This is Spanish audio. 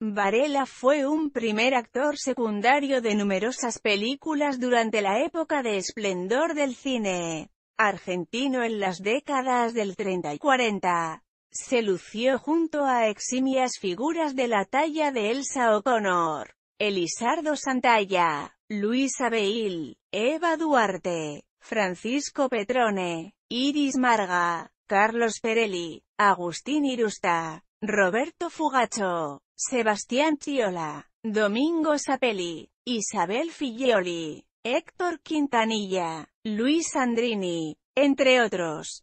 Varela fue un primer actor secundario de numerosas películas durante la época de esplendor del cine argentino en las décadas del 30 y 40. Se lució junto a eximias figuras de la talla de Elsa O'Connor, Elisardo Santalla, Luis Beil, Eva Duarte, Francisco Petrone, Iris Marga, Carlos Perelli, Agustín Irusta, Roberto Fugacho, Sebastián Ciola, Domingo Sapelli, Isabel Figlioli, Héctor Quintanilla, Luis Andrini, entre otros.